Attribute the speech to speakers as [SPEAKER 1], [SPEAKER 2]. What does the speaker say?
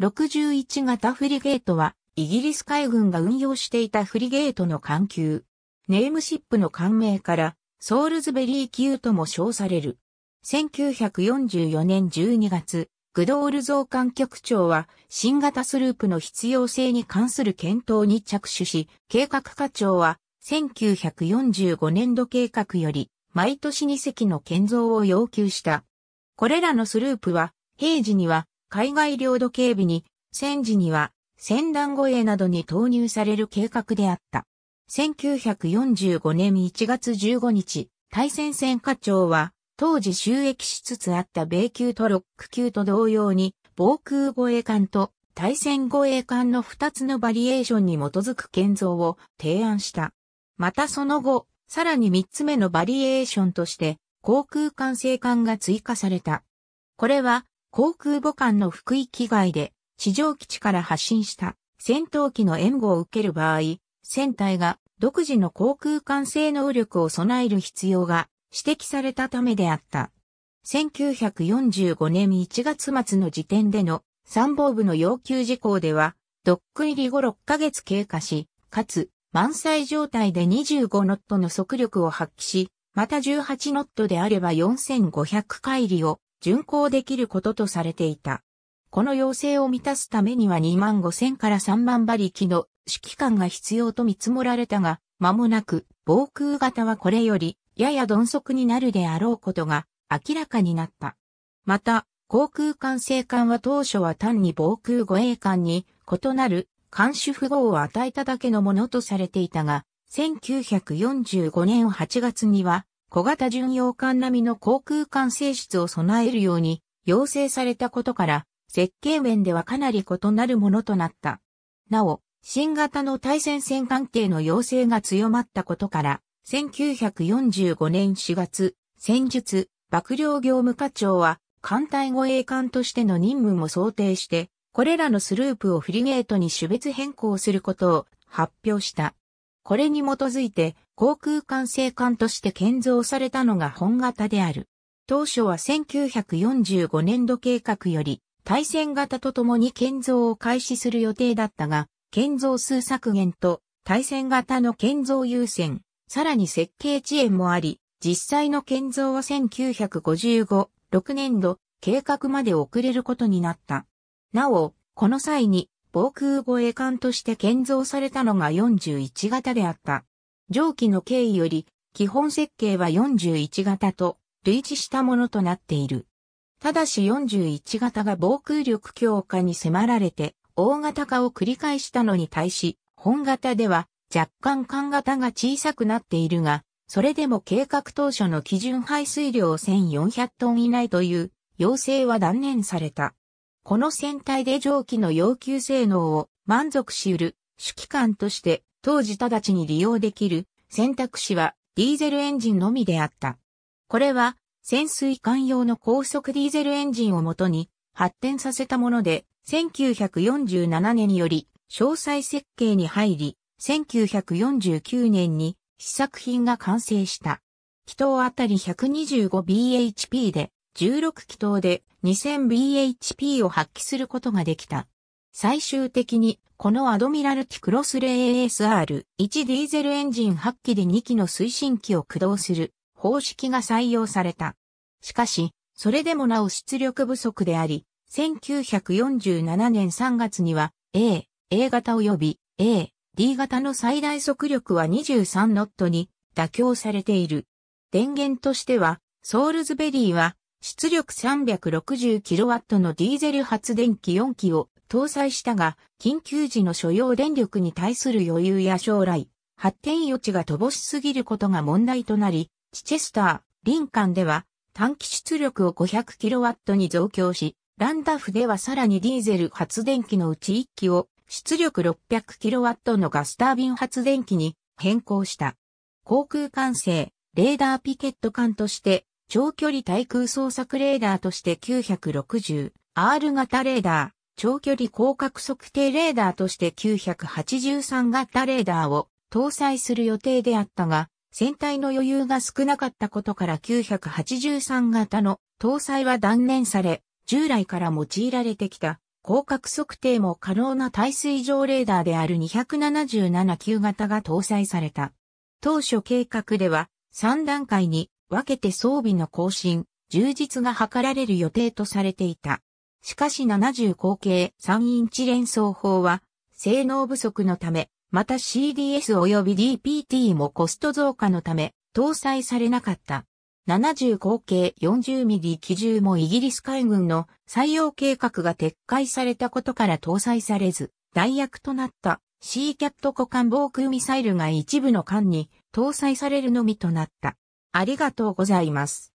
[SPEAKER 1] 61型フリゲートは、イギリス海軍が運用していたフリゲートの艦級。ネームシップの艦名から、ソールズベリー級とも称される。1944年12月、グドール増艦局長は、新型スループの必要性に関する検討に着手し、計画課長は、1945年度計画より、毎年2隻の建造を要求した。これらのスループは、平時には海外領土警備に、戦時には、戦団護衛などに投入される計画であった。1945年1月15日、対戦線課長は、当時収益しつつあった米級トロック級と同様に、防空護衛艦と対戦護衛艦の2つのバリエーションに基づく建造を提案した。またその後、さらに3つ目のバリエーションとして、航空管制艦が追加された。これは、航空母艦の福井機外で、地上基地から発進した戦闘機の援護を受ける場合、船体が独自の航空管制能力を備える必要が指摘されたためであった。1945年1月末の時点での参謀部の要求事項では、ドック入り後6ヶ月経過し、かつ、満載状態で25ノットの速力を発揮し、また18ノットであれば4500回里を巡航できることとされていた。この要請を満たすためには2万5千から3万馬力の指揮官が必要と見積もられたが、間もなく防空型はこれよりやや鈍足になるであろうことが明らかになった。また、航空管制官は当初は単に防空護衛官に異なる監視符号を与えただけのものとされていたが、1945年8月には小型巡洋艦並みの航空管制室を備えるように要請されたことから、設計面ではかなり異なるものとなった。なお、新型の対戦線関係の要請が強まったことから、1945年4月、戦術、幕僚業務課長は、艦隊護衛艦としての任務も想定して、これらのスループをフリゲートに種別変更することを発表した。これに基づいて航空管制艦として建造されたのが本型である。当初は1945年度計画より対戦型とともに建造を開始する予定だったが、建造数削減と対戦型の建造優先、さらに設計遅延もあり、実際の建造は1955、6年度計画まで遅れることになった。なお、この際に防空護衛艦として建造されたのが41型であった。上記の経緯より、基本設計は41型と類似したものとなっている。ただし41型が防空力強化に迫られて、大型化を繰り返したのに対し、本型では若干艦型が小さくなっているが、それでも計画当初の基準排水量1400トン以内という要請は断念された。この船体で蒸気の要求性能を満足し得る主機関として当時直ちに利用できる選択肢はディーゼルエンジンのみであった。これは潜水艦用の高速ディーゼルエンジンをもとに発展させたもので、1947年により詳細設計に入り、1949年に試作品が完成した。気筒あたり 125bhp で16気筒で 2000bhp を発揮することができた。最終的に、このアドミラルティクロスレ ASR1 ディーゼルエンジン8機で2機の推進機を駆動する方式が採用された。しかし、それでもなお出力不足であり、1947年3月には A、A 型及び A、D 型の最大速力は23ノットに妥協されている。電源としては、ソールズベリーは出力 360kW のディーゼル発電機4機を搭載したが、緊急時の所要電力に対する余裕や将来、発展余地が乏しすぎることが問題となり、チチェスター、リンカンでは短期出力を 500kW に増強し、ランダフではさらにディーゼル発電機のうち1機を出力 600kW のガスタービン発電機に変更した。航空管制、レーダーピケット艦として長距離対空捜索レーダーとして 960R 型レーダー、長距離広角測定レーダーとして983型レーダーを搭載する予定であったが、船体の余裕が少なかったことから983型の搭載は断念され、従来から用いられてきた広角測定も可能な耐水上レーダーである277級型が搭載された。当初計画では3段階に分けて装備の更新、充実が図られる予定とされていた。しかし70口径3インチ連装砲は、性能不足のため、また CDS 及び DPT もコスト増加のため、搭載されなかった。70口径4 0ミリ機銃もイギリス海軍の採用計画が撤回されたことから搭載されず、代役となった C キャット股間防空ミサイルが一部の艦に搭載されるのみとなった。ありがとうございます。